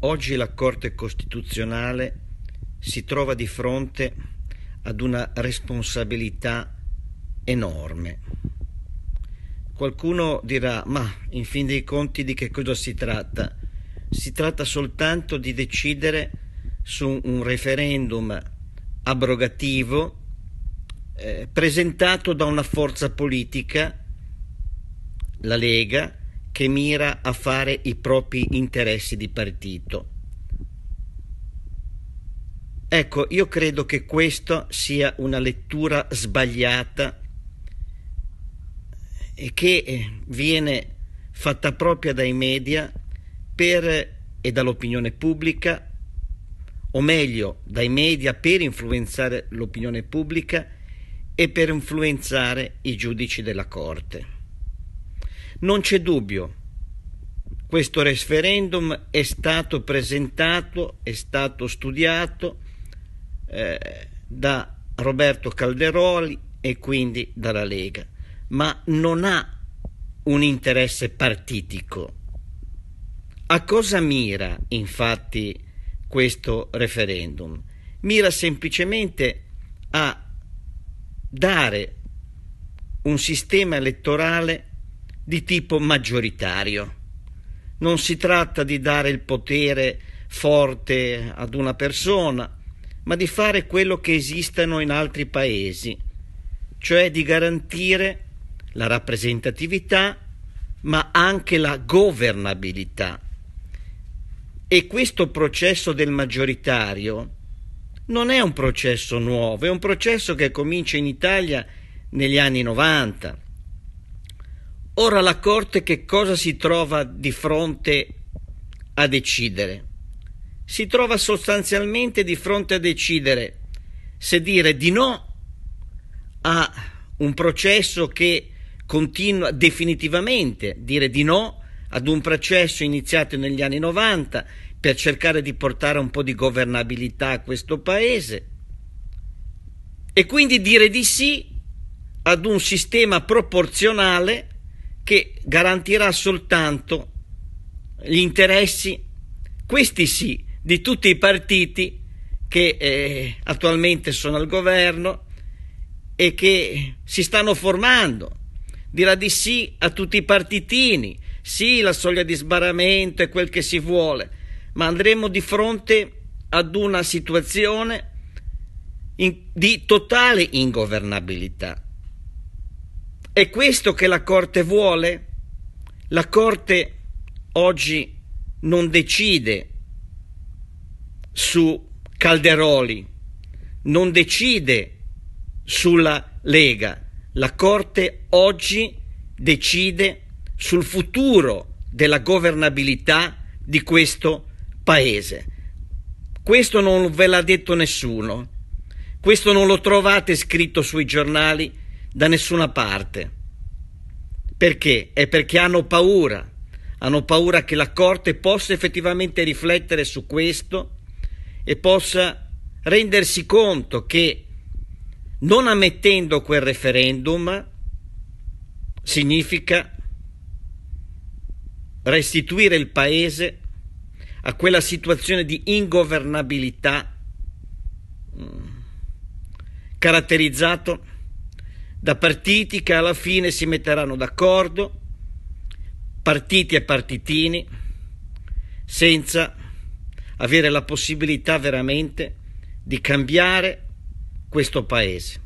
Oggi la Corte costituzionale si trova di fronte ad una responsabilità enorme. Qualcuno dirà, ma in fin dei conti di che cosa si tratta? Si tratta soltanto di decidere su un referendum abrogativo eh, presentato da una forza politica, la Lega, che mira a fare i propri interessi di partito. Ecco, io credo che questa sia una lettura sbagliata e che eh, viene fatta propria dai media per, e dall'opinione pubblica, o meglio, dai media per influenzare l'opinione pubblica e per influenzare i giudici della Corte. Non c'è dubbio, questo referendum è stato presentato, è stato studiato eh, da Roberto Calderoli e quindi dalla Lega, ma non ha un interesse partitico. A cosa mira infatti questo referendum? Mira semplicemente a dare un sistema elettorale di tipo maggioritario. Non si tratta di dare il potere forte ad una persona, ma di fare quello che esistono in altri paesi, cioè di garantire la rappresentatività, ma anche la governabilità. E questo processo del maggioritario non è un processo nuovo, è un processo che comincia in Italia negli anni 90 Ora la Corte che cosa si trova di fronte a decidere? Si trova sostanzialmente di fronte a decidere se dire di no a un processo che continua definitivamente, dire di no ad un processo iniziato negli anni 90 per cercare di portare un po' di governabilità a questo paese e quindi dire di sì ad un sistema proporzionale che garantirà soltanto gli interessi, questi sì, di tutti i partiti che eh, attualmente sono al governo e che si stanno formando. Dirà di sì a tutti i partitini, sì la soglia di sbarramento e quel che si vuole, ma andremo di fronte ad una situazione in, di totale ingovernabilità. È questo che la Corte vuole? La Corte oggi non decide su Calderoli, non decide sulla Lega. La Corte oggi decide sul futuro della governabilità di questo paese. Questo non ve l'ha detto nessuno, questo non lo trovate scritto sui giornali da nessuna parte. Perché? È perché hanno paura, hanno paura che la Corte possa effettivamente riflettere su questo e possa rendersi conto che non ammettendo quel referendum significa restituire il Paese a quella situazione di ingovernabilità mm, caratterizzato da partiti che alla fine si metteranno d'accordo, partiti e partitini, senza avere la possibilità veramente di cambiare questo paese.